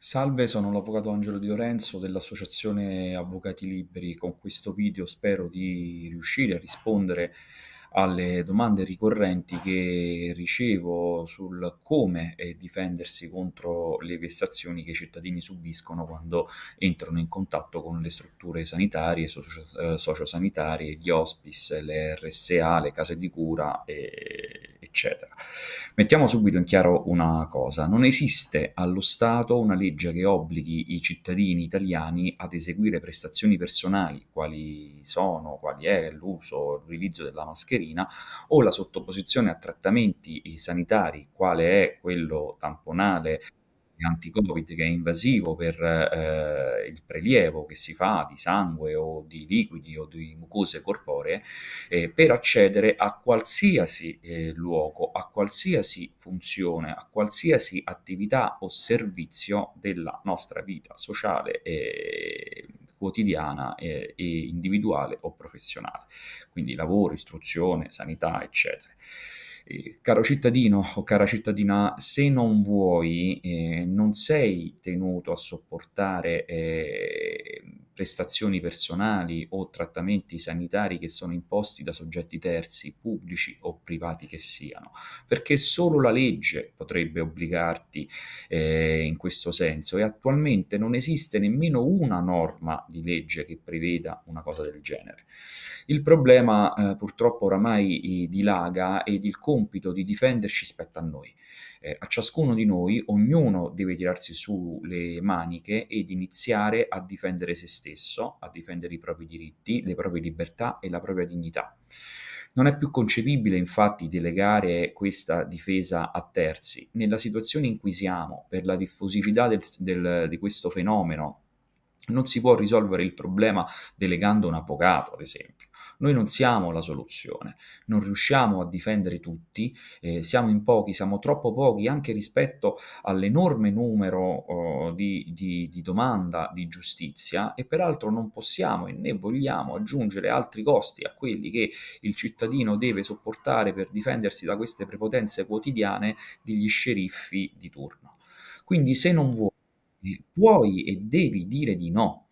Salve, sono l'avvocato Angelo Di Lorenzo dell'Associazione Avvocati Liberi. Con questo video spero di riuscire a rispondere alle domande ricorrenti che ricevo sul come difendersi contro le vessazioni che i cittadini subiscono quando entrano in contatto con le strutture sanitarie, eh, sociosanitarie, gli hospice, le RSA, le case di cura, e, eccetera. Mettiamo subito in chiaro una cosa, non esiste allo Stato una legge che obblighi i cittadini italiani ad eseguire prestazioni personali, quali sono, quali è l'uso, il riutilizzo della mascherina, mascherina o la sottoposizione a trattamenti eh, sanitari quale è quello tamponale anti-Covid che è invasivo per eh, il prelievo che si fa di sangue o di liquidi o di mucose corporee eh, per accedere a qualsiasi eh, luogo, a qualsiasi funzione, a qualsiasi attività o servizio della nostra vita sociale eh, quotidiana eh, e individuale o professionale, quindi lavoro, istruzione, sanità, eccetera. Eh, caro cittadino o cara cittadina, se non vuoi, eh, non sei tenuto a sopportare eh, prestazioni personali o trattamenti sanitari che sono imposti da soggetti terzi, pubblici o privati che siano, perché solo la legge potrebbe obbligarti eh, in questo senso e attualmente non esiste nemmeno una norma di legge che preveda una cosa del genere. Il problema eh, purtroppo oramai eh, dilaga ed il conto compito di difenderci spetta a noi. Eh, a ciascuno di noi, ognuno deve tirarsi su le maniche ed iniziare a difendere se stesso, a difendere i propri diritti, le proprie libertà e la propria dignità. Non è più concepibile infatti delegare questa difesa a terzi. Nella situazione in cui siamo, per la diffusività del, del, di questo fenomeno, non si può risolvere il problema delegando un avvocato, ad esempio noi non siamo la soluzione, non riusciamo a difendere tutti, eh, siamo in pochi, siamo troppo pochi anche rispetto all'enorme numero eh, di, di, di domanda di giustizia e peraltro non possiamo e né vogliamo aggiungere altri costi a quelli che il cittadino deve sopportare per difendersi da queste prepotenze quotidiane degli sceriffi di turno. Quindi se non vuoi, eh, puoi e devi dire di no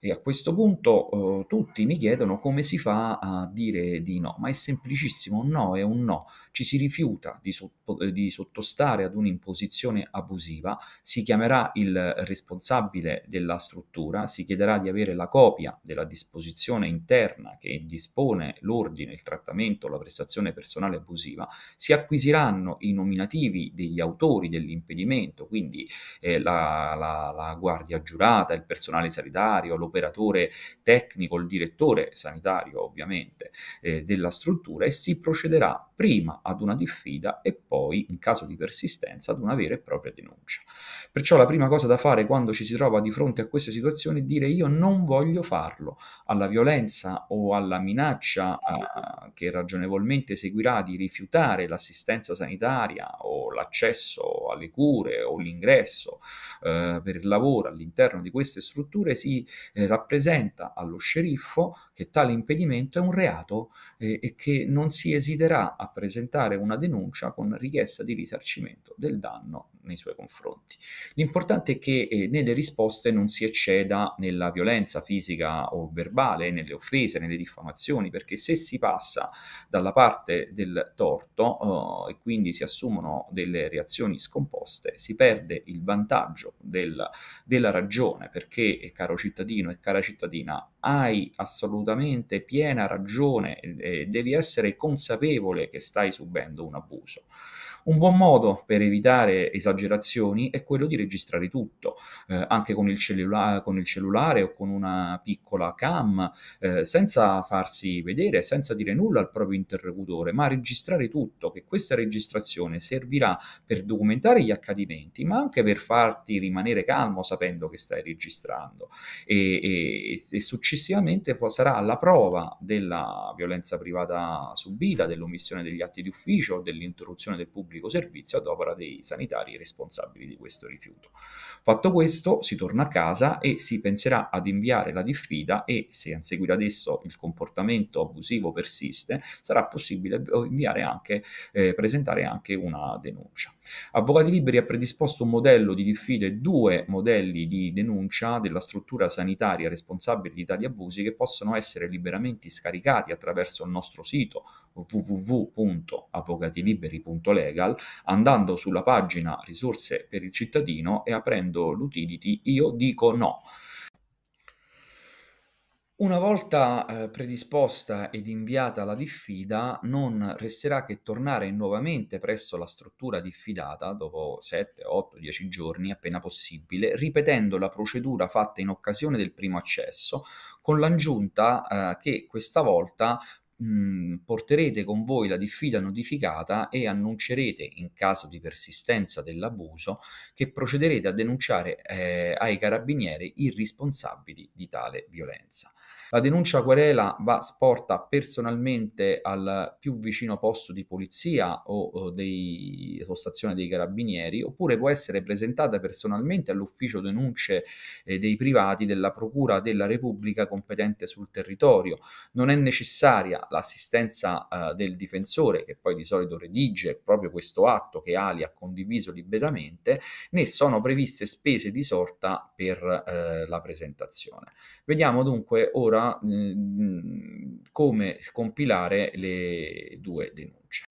e a questo punto eh, tutti mi chiedono come si fa a dire di no, ma è semplicissimo, un no è un no, ci si rifiuta di, sotto, eh, di sottostare ad un'imposizione abusiva, si chiamerà il responsabile della struttura, si chiederà di avere la copia della disposizione interna che dispone l'ordine, il trattamento, la prestazione personale abusiva, si acquisiranno i nominativi degli autori dell'impedimento, quindi eh, la, la, la guardia giurata, il personale sanitario, lo l'operatore tecnico, il direttore sanitario ovviamente eh, della struttura e si procederà prima ad una diffida e poi, in caso di persistenza, ad una vera e propria denuncia. Perciò la prima cosa da fare quando ci si trova di fronte a queste situazioni è dire io non voglio farlo. Alla violenza o alla minaccia eh, che ragionevolmente seguirà di rifiutare l'assistenza sanitaria o l'accesso alle cure o l'ingresso eh, per il lavoro all'interno di queste strutture si eh, eh, rappresenta allo sceriffo che tale impedimento è un reato eh, e che non si esiterà a presentare una denuncia con richiesta di risarcimento del danno nei suoi confronti. L'importante è che eh, nelle risposte non si ecceda nella violenza fisica o verbale, nelle offese, nelle diffamazioni, perché se si passa dalla parte del torto eh, e quindi si assumono delle reazioni scomposte, si perde il vantaggio del, della ragione, perché eh, caro cittadino e cara cittadina, hai assolutamente piena ragione, eh, devi essere consapevole che stai subendo un abuso. Un buon modo per evitare esagerazioni è quello di registrare tutto, eh, anche con il, cellula- con il, cellulare o con una piccola cam, eh, senza farsi vedere, senza dire nulla al proprio interlocutore, ma registrare tutto, che questa registrazione servirà per documentare gli accadimenti, ma anche per farti rimanere calmo sapendo che stai registrando. E, e, e successivamente può, sarà la prova della violenza privata subita, dell'omissione degli atti di ufficio, dell'interruzione del pubblico pubblico servizio ad opera dei sanitari responsabili di questo rifiuto. Fatto questo, si torna a casa e si penserà ad inviare la diffida e se in seguito ad esso il comportamento abusivo persiste, sarà possibile inviare anche, eh, presentare anche una denuncia. Avvocati Liberi ha predisposto un modello di diffida e due modelli di denuncia della struttura sanitaria responsabile di tali abusi che possono essere liberamente scaricati attraverso il nostro sito www.avvocatiliberi.legal social andando sulla pagina risorse per il cittadino e aprendo l'utility io dico no. Una volta eh, predisposta ed inviata la diffida, non resterà che tornare nuovamente presso la struttura diffidata dopo 7, 8, 10 giorni appena possibile, ripetendo la procedura fatta in occasione del primo accesso, con l'aggiunta eh, che questa volta mh, porterete con voi la diffida notificata e annuncerete, in caso di persistenza dell'abuso, che procederete a denunciare eh, ai carabinieri i responsabili di tale violenza. La denuncia querela va sporta personalmente al più vicino posto di polizia o, o dei, o stazione dei carabinieri, oppure può essere presentata personalmente all'ufficio denunce eh, dei privati della Procura della Repubblica competente sul territorio. Non è necessaria l'assistenza eh, del difensore, che poi di solito redige proprio questo atto che Ali ha condiviso liberamente, né sono previste spese di sorta per eh, la presentazione. Vediamo dunque ora mh, mm, mm, come scompilare le due denunce.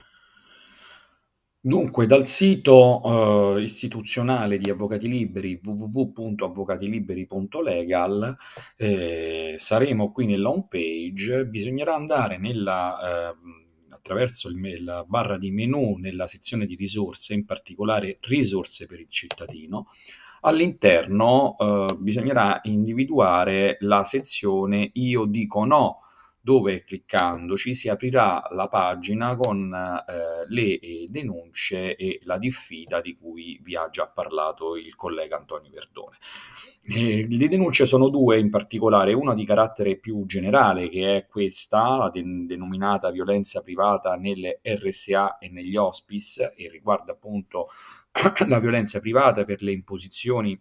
Dunque, dal sito, uhm, istituzionale di Avvocati Liberi, www.avvocatiliberi.legal, ehm, saremo qui nella home page, bisognerà andare nella uhm, attraverso il la barra di menu nella sezione di risorse, in particolare risorse per il cittadino, all'interno, uhm, bisognerà individuare la sezione "Io dico no" dove cliccandoci si aprirà la pagina con eh, le eh, denunce e la diffida di cui vi ha già parlato il collega Antonio Verdone. E eh, le denunce sono due in particolare, una di carattere più generale che è questa, la den- denominata violenza privata nelle RSA e negli hospice e riguarda appunto la violenza privata per le imposizioni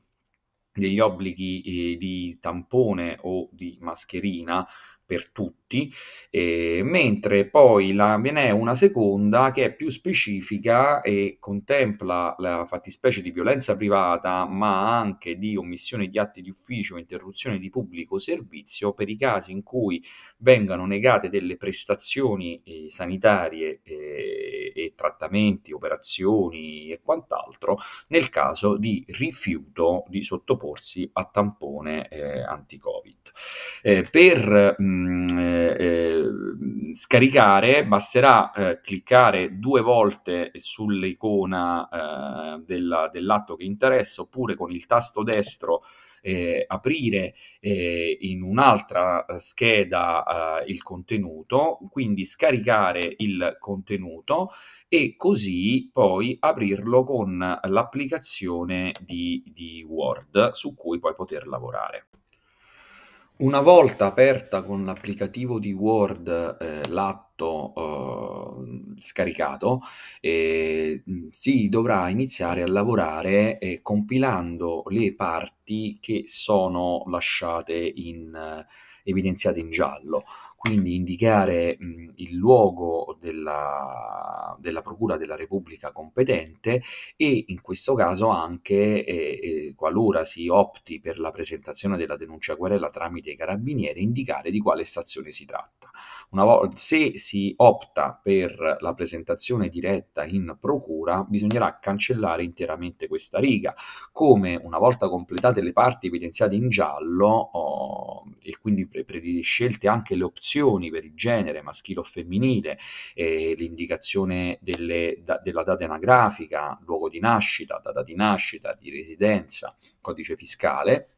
degli obblighi eh, di tampone o di mascherina per tutti, eh, mentre poi la, ve ne è una seconda che è più specifica e contempla la fattispecie di violenza privata, ma anche di omissione di atti di ufficio, interruzione di pubblico servizio per i casi in cui vengano negate delle prestazioni eh, sanitarie eh, e trattamenti, operazioni e quant'altro nel caso di rifiuto di sottoporsi a tampone eh, anti-Covid. Eh, per mh, mm, Ehm, eh, eh, scaricare basterà eh, cliccare due volte sull'icona della, dell'atto che interessa oppure con il tasto destro eh, aprire eh, in un'altra scheda eh, il contenuto, quindi scaricare il contenuto e così poi aprirlo con l'applicazione di, di Word su cui poi poter lavorare. Una volta aperta con l'applicativo di Word eh, l'atto eh, scaricato, eh, si dovrà iniziare a lavorare eh, compilando le parti che sono lasciate in eh, evidenziate in giallo. Quindi indicare mh, il luogo della, della, Procura della Repubblica competente e in questo caso anche eh, eh, qualora si opti per la presentazione della denuncia querela tramite i carabinieri indicare di quale stazione si tratta. Una volta se si opta per la presentazione diretta in procura bisognerà cancellare interamente questa riga, come una volta completate le parti evidenziate in giallo oh, e quindi sempre, prediscelte anche le opzioni per il genere maschile o femminile, eh, l'indicazione delle, da, della data anagrafica, luogo di nascita, data di nascita, di residenza, codice fiscale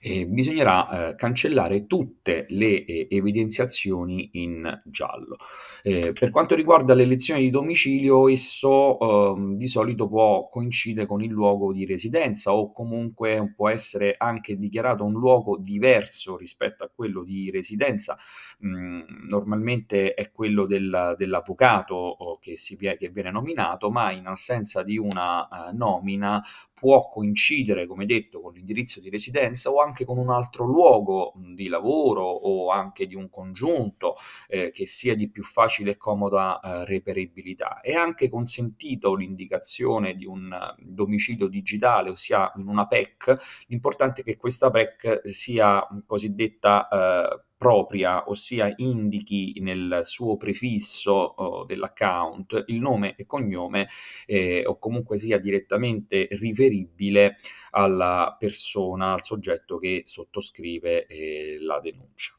eh, bisognerà eh, cancellare tutte le eh, evidenziazioni in giallo. Eh, per quanto riguarda l'elezione di domicilio, esso ehm, di solito può coincidere con il luogo di residenza o comunque può essere anche dichiarato un luogo diverso rispetto a quello di residenza. Mm, normalmente è quello del, dell'avvocato eh, che, si, che viene nominato, ma in assenza di una eh, nomina può coincidere, come detto, con l'indirizzo di residenza o anche con un altro luogo di lavoro o anche di un congiunto eh, che sia di più facile e comoda eh, reperibilità. È anche consentito l'indicazione di un eh, domicilio digitale, ossia in una PEC. L'importante è che questa PEC sia cosiddetta eh, propria, ossia indichi nel suo prefisso uh, dell'account il nome e cognome eh, o comunque sia direttamente riferibile alla persona, al soggetto che sottoscrive eh, la denuncia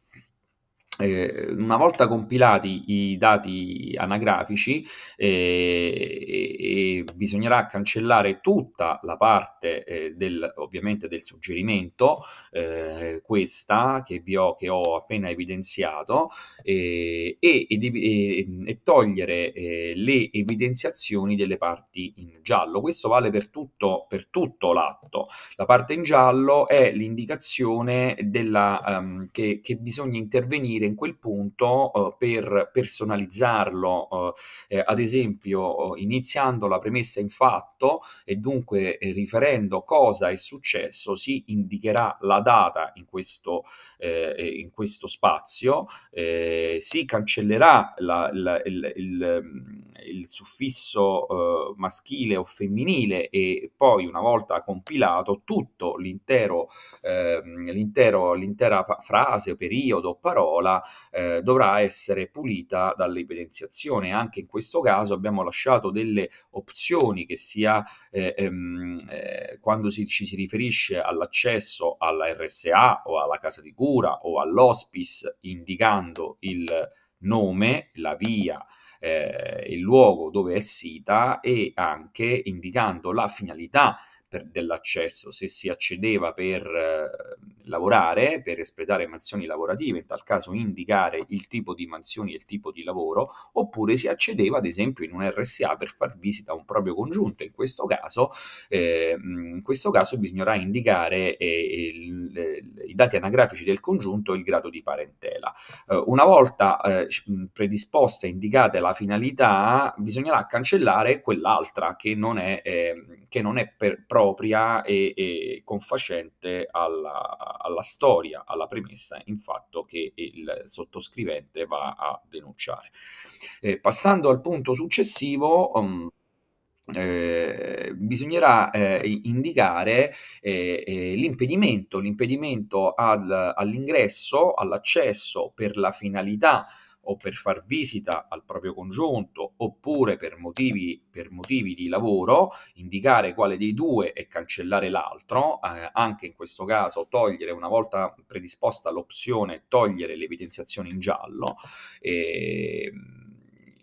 eh, una volta compilati i dati anagrafici, eh, eh, bisognerà cancellare tutta la parte eh, del, ovviamente del suggerimento, eh, questa che, ho, che ho, appena evidenziato, eh, e, togliere le evidenziazioni delle parti in giallo. Questo vale per tutto, per tutto l'atto. La parte in giallo è l'indicazione della, um, che, che bisogna intervenire intervenire in quel punto eh, per personalizzarlo, eh, eh ad esempio oh, iniziando la premessa in fatto e dunque eh, riferendo cosa è successo, si indicherà la data in questo, eh, in questo spazio, si cancellerà la, la, il, il, mm, il, suffisso maschile o femminile e poi una volta compilato tutto l'intero, ehm, l'intero l'intera frase, periodo, parola strada eh, dovrà essere pulita dall'evidenziazione. Anche in questo caso abbiamo lasciato delle opzioni che sia eh, ehm, eh, quando si, ci si riferisce all'accesso alla RSA o alla casa di cura o all'hospice indicando il nome, la via, eh, il luogo dove è sita e anche indicando la finalità per, dell'accesso, se si accedeva per eh, lavorare, per espletare mansioni lavorative, in tal caso indicare il tipo di mansioni e il tipo di lavoro, oppure si accedeva ad esempio in un RSA per far visita a un proprio congiunto. In questo caso, eh, in questo caso bisognerà indicare eh, il, eh, i dati anagrafici del congiunto e il grado di parentela. Eh, una volta eh, predisposta e indicata la finalità, bisognerà cancellare quell'altra che non è, che non è per, proprio propria e, e confacente alla, alla, storia, alla premessa in fatto che il sottoscrivente va a denunciare. Eh, passando al punto successivo, um, eh, bisognerà eh, indicare eh, eh, l'impedimento, l'impedimento al, all'ingresso, all'accesso per la finalità o per far visita al proprio congiunto oppure per motivi, per motivi di lavoro, indicare quale dei due e cancellare l'altro, eh, anche in questo caso togliere una volta predisposta l'opzione togliere l'evidenziazione in giallo. Eh,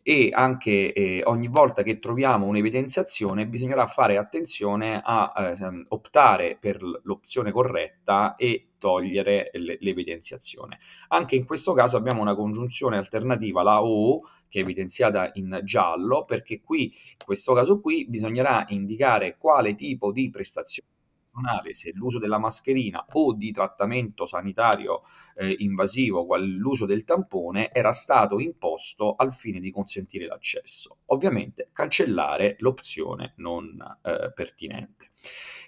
e anche eh, ogni volta che troviamo un'evidenziazione bisognerà fare attenzione a eh, optare per l'opzione corretta e togliere l'evidenziazione. Anche in questo caso abbiamo una congiunzione alternativa, la O, che è evidenziata in giallo, perché qui, in questo caso qui, bisognerà indicare quale tipo di prestazione pedonale, se l'uso della mascherina o di trattamento sanitario eh, invasivo, qual l'uso del tampone, era stato imposto al fine di consentire l'accesso. Ovviamente cancellare l'opzione non eh, pertinente.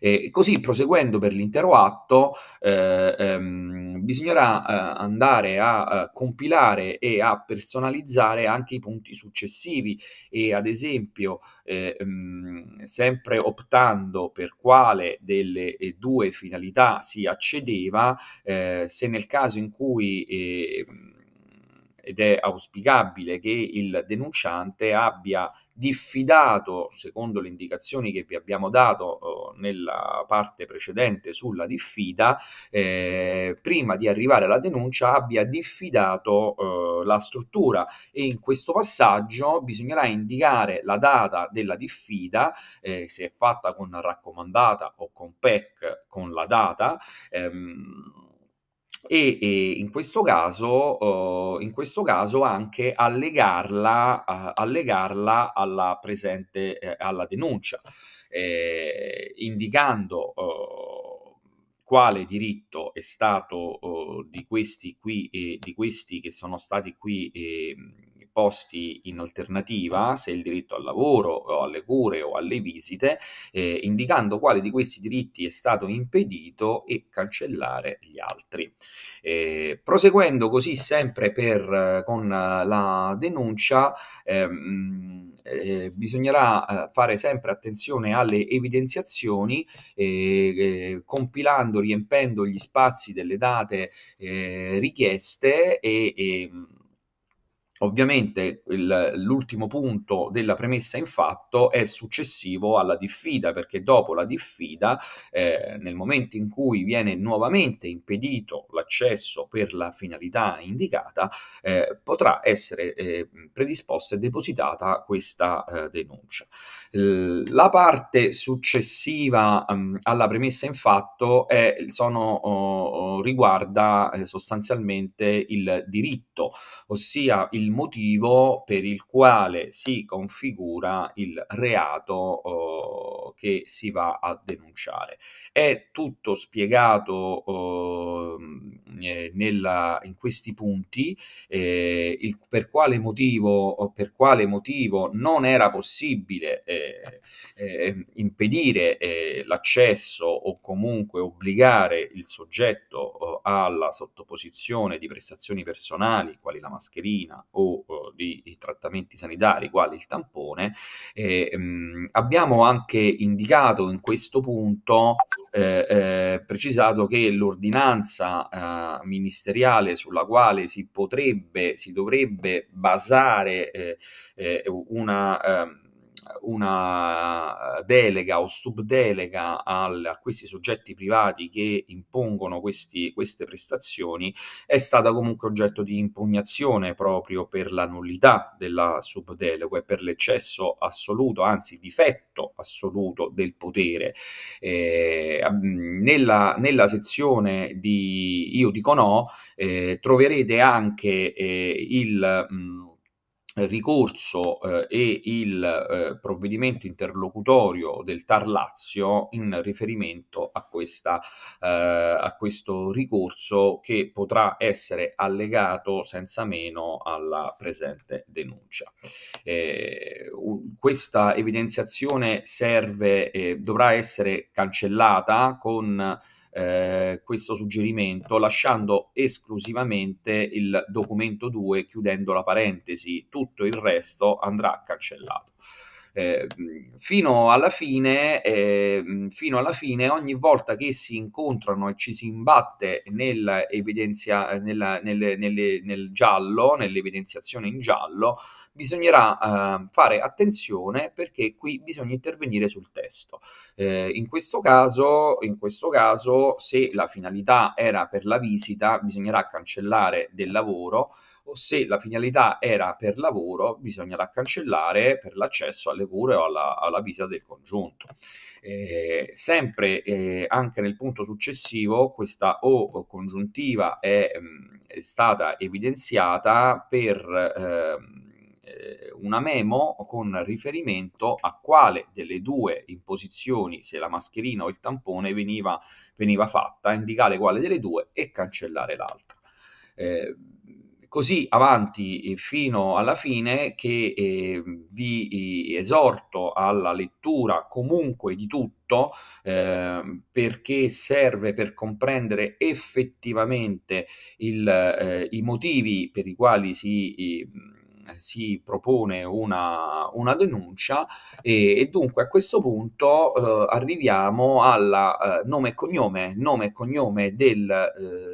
E così proseguendo per l'intero atto eh, ehm, bisognerà eh, andare a, uh, compilare e a personalizzare anche i punti successivi e ad esempio eh, mh, ehm, sempre optando per quale delle eh, due finalità si accedeva eh, se nel caso in cui ed è auspicabile che il denunciante abbia diffidato, secondo le indicazioni che vi abbiamo dato eh, nella parte precedente sulla diffida, eh, prima di arrivare alla denuncia abbia diffidato eh, la struttura e in questo passaggio bisognerà indicare la data della diffida, eh, se è fatta con raccomandata o con PEC con la data. Ehm, e, e in, questo caso, uh, in, questo caso, anche allegarla, uh, allegarla alla presente, eh, alla denuncia, eh, indicando oh, quale diritto è stato oh, di questi qui, di questi che sono stati qui ehm, posti in alternativa, se il diritto al lavoro o alle cure o alle visite, eh, indicando quale di questi diritti è stato impedito e cancellare gli altri. Eh, proseguendo così sempre per, eh, con la denuncia, ehm, eh, bisognerà eh, fare sempre attenzione alle evidenziazioni, eh, compilando, riempendo gli spazi delle date richieste e, e ehm, Ovviamente il, l'ultimo punto della premessa in fatto è successivo alla diffida, perché dopo la diffida, eh, nel momento in cui viene nuovamente impedito l'accesso per la finalità indicata, eh, potrà essere eh, predisposta e depositata questa eh, denuncia. la parte successiva mh, mm, alla premessa in fatto è, sono, oh, oh riguarda eh, sostanzialmente il diritto, ossia il motivo per il quale si configura il reato eh, che si va a denunciare. È tutto spiegato oh, eh, nella, in questi punti eh, il, per, quale motivo, per, quale motivo, non era possibile eh, ehm, impedire eh, l'accesso o comunque obbligare il soggetto oh, alla sottoposizione di prestazioni personali, quali la mascherina, o di trattamenti sanitari quali il tampone. E, eh, ehm, abbiamo anche indicato in questo punto, eh, eh, precisato che l'ordinanza eh, ministeriale sulla quale si potrebbe, si dovrebbe basare eh, eh, una ehm, una eh, delega o subdelega al, a questi soggetti privati che impongono questi, queste prestazioni è stata comunque oggetto di impugnazione proprio per la nullità della subdelega e per l'eccesso assoluto, anzi difetto assoluto del potere. Eh, nella, nella, sezione di Io dico no eh, troverete anche eh, il... Mh, mm, ricorso eh, e il eh, provvedimento interlocutorio del Tar Lazio in riferimento a, questa, eh, a questo ricorso che potrà essere allegato senza meno alla presente denuncia. Eh, questa evidenziazione serve, eh, dovrà essere cancellata con eh, questo suggerimento lasciando esclusivamente il documento 2 chiudendo la parentesi, tutto il resto andrà cancellato. Eh, fino, alla fine, eh, fino alla fine ogni volta che si incontrano e ci si imbatte nella evidenzia, nella, nelle, nelle, nel giallo, nell'evidenziazione in giallo, bisognerà eh, fare attenzione perché qui bisogna intervenire sul testo. Eh, in, questo caso, in questo caso, se la finalità era per la visita, bisognerà cancellare del lavoro o se la finalità era per lavoro, bisognerà cancellare per l'accesso alle alle cure o alla, alla visita del congiunto. Eh, sempre eh, anche nel punto successivo questa O congiuntiva è, mm, è stata evidenziata per ehm, eh, una memo con riferimento a quale delle due imposizioni, se la mascherina o il tampone, veniva, veniva fatta, indicare quale delle due e cancellare l'altra. Eh, così avanti eh, fino alla fine che eh, vi esorto alla lettura comunque di tutto eh, perché serve per comprendere effettivamente il, eh, i motivi per i quali si eh, si propone una, una denuncia e, e, dunque a questo punto eh, arriviamo al eh, nome e cognome, nome e cognome del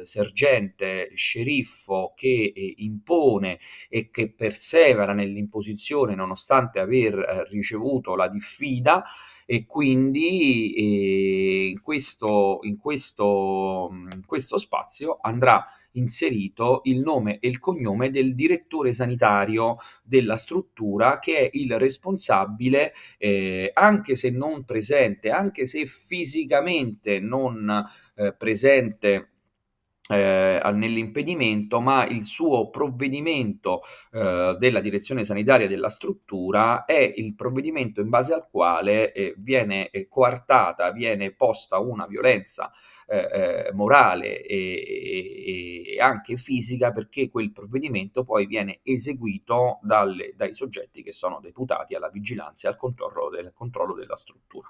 eh, sergente sceriffo che eh, impone e che persevera nell'imposizione nonostante aver eh, ricevuto la diffida e quindi eh, in, questo, in, questo, in questo spazio andrà inserito il nome e il cognome del direttore sanitario della struttura che è il responsabile, eh, anche se non presente, anche se fisicamente non eh, presente eh, nell'impedimento, ma il suo provvedimento eh, della direzione sanitaria della struttura è il provvedimento in base al quale eh, viene eh, coartata, viene posta una violenza eh, eh, morale e, e, anche fisica perché quel provvedimento poi viene eseguito dalle, dai soggetti che sono deputati alla vigilanza e al controllo, del, controllo della struttura.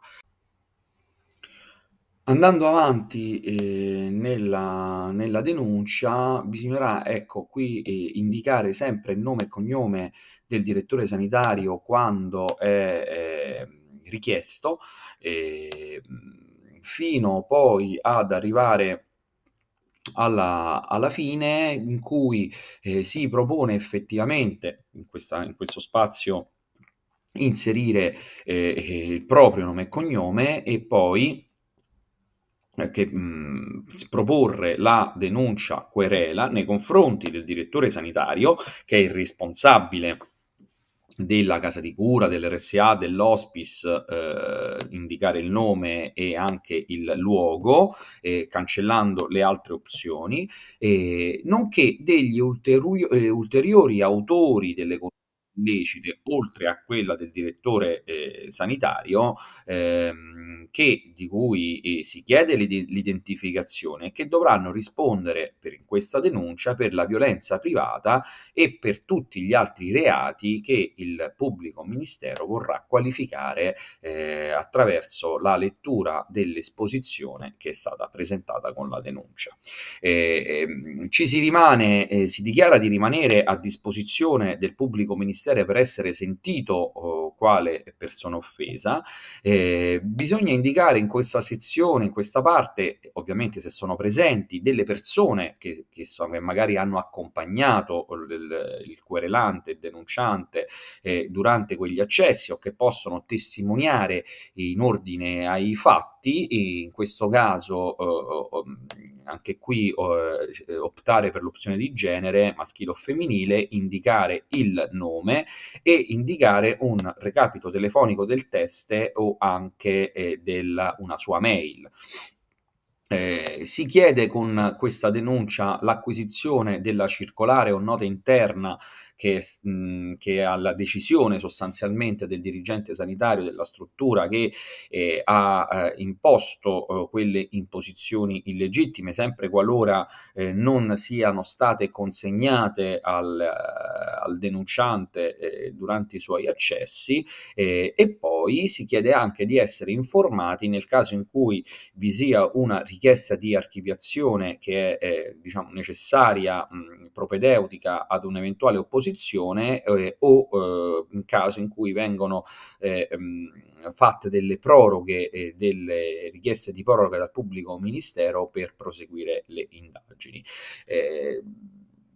Andando avanti, ehm, nella nella denuncia bisognerà, ecco, qui, ehm, indicare sempre il nome e cognome del direttore sanitario quando è, ehm, richiesto, ehm, fino poi ad arrivare alla, alla fine in cui, ehm, si propone effettivamente in questa in questo spazio inserire, ehm, il proprio nome e cognome e poi eh, che mh, proporre la denuncia querela nei confronti del direttore sanitario, che è il responsabile della casa di cura, dell'RSA, dell'hospice, eh, indicare il nome e anche il luogo, eh, cancellando le altre opzioni, eh, nonché degli eh, ulteriori autori delle condizioni lecite, oltre a quella del direttore eh, sanitario, ehm, che, di cui eh, si chiede l'identificazione, che dovranno rispondere per questa denuncia per la violenza privata e per tutti gli altri reati che il pubblico ministero vorrà qualificare eh, attraverso la lettura dell'esposizione che è stata presentata con la denuncia. Eh, ehm, ci si rimane, eh, si dichiara di rimanere a disposizione del pubblico ministero essere, per essere sentito eh, quale persona offesa, eh, bisogna indicare in questa sezione, in questa parte, ovviamente se sono presenti, delle persone che, che, sono, che magari hanno accompagnato il, oh, il querelante, il denunciante eh, durante quegli accessi o che possono testimoniare in ordine ai fatti, in questo caso Eh, anche qui eh, optare per l'opzione di genere maschile o femminile, indicare il nome e indicare un recapito telefonico del test o anche eh, della, una sua mail. Eh, si chiede con questa denuncia l'acquisizione della circolare o nota interna che, mh, che ha la decisione sostanzialmente del dirigente sanitario della struttura che eh, ha eh, imposto eh, quelle imposizioni illegittime, sempre qualora eh, non siano state consegnate al, eh, al denunciante durante i suoi accessi e poi si chiede anche di essere informati nel caso in cui vi sia una richiesta richiesta di archiviazione che è eh, diciamo, necessaria, mh, propedeutica ad un'eventuale opposizione eh, o eh, in caso in cui vengono eh, mh, fatte delle proroghe, eh, delle richieste di proroga dal pubblico ministero per proseguire le indagini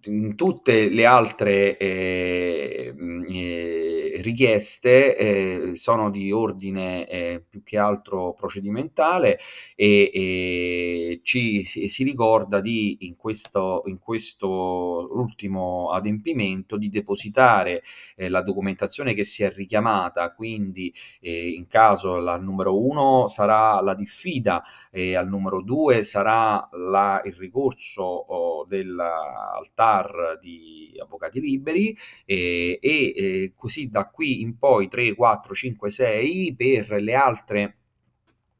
in tutte le altre eh, mm, eh, richieste eh, sono di ordine eh, più che altro procedimentale e, e ci si, ricorda di in questo, in questo ultimo adempimento di depositare eh, la documentazione che si è richiamata, quindi eh, in caso la numero 1 sarà la diffida, e al numero 2 sarà la, il ricorso oh, dell'altare bar di avvocati liberi e, e così da qui in poi 3, 4, 5, 6 per le altre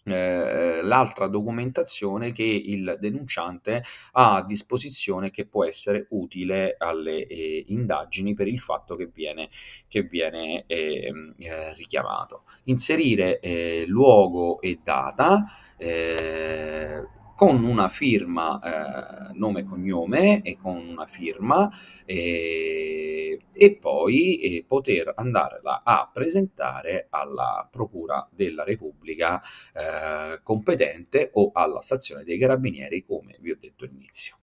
eh, l'altra documentazione che il denunciante ha a disposizione che può essere utile alle eh, indagini per il fatto che viene, che viene eh, eh, richiamato. Inserire eh, luogo e data, eh, con una firma, eh, nome e cognome e con una firma eh, e poi eh, poter andarla a presentare alla Procura della Repubblica eh, competente o alla stazione dei Carabinieri come vi ho detto all'inizio.